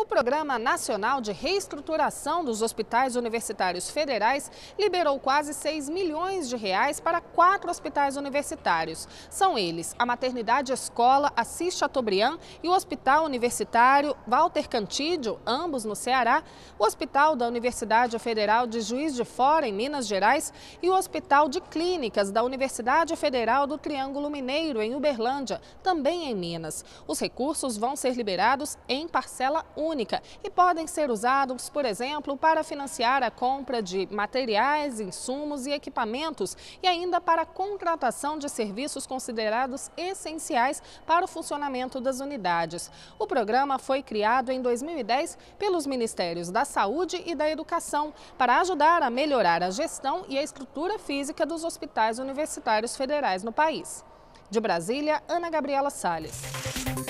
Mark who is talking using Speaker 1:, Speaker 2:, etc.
Speaker 1: O Programa Nacional de Reestruturação dos Hospitais Universitários Federais liberou quase 6 milhões de reais para quatro hospitais universitários. São eles a Maternidade Escola Assis Chateaubriand e o Hospital Universitário Walter Cantídio, ambos no Ceará, o Hospital da Universidade Federal de Juiz de Fora, em Minas Gerais, e o Hospital de Clínicas da Universidade Federal do Triângulo Mineiro, em Uberlândia, também em Minas. Os recursos vão ser liberados em parcela única e podem ser usados, por exemplo, para financiar a compra de materiais, insumos e equipamentos e ainda para a contratação de serviços considerados essenciais para o funcionamento das unidades. O programa foi criado em 2010 pelos Ministérios da Saúde e da Educação para ajudar a melhorar a gestão e a estrutura física dos hospitais universitários federais no país. De Brasília, Ana Gabriela Salles.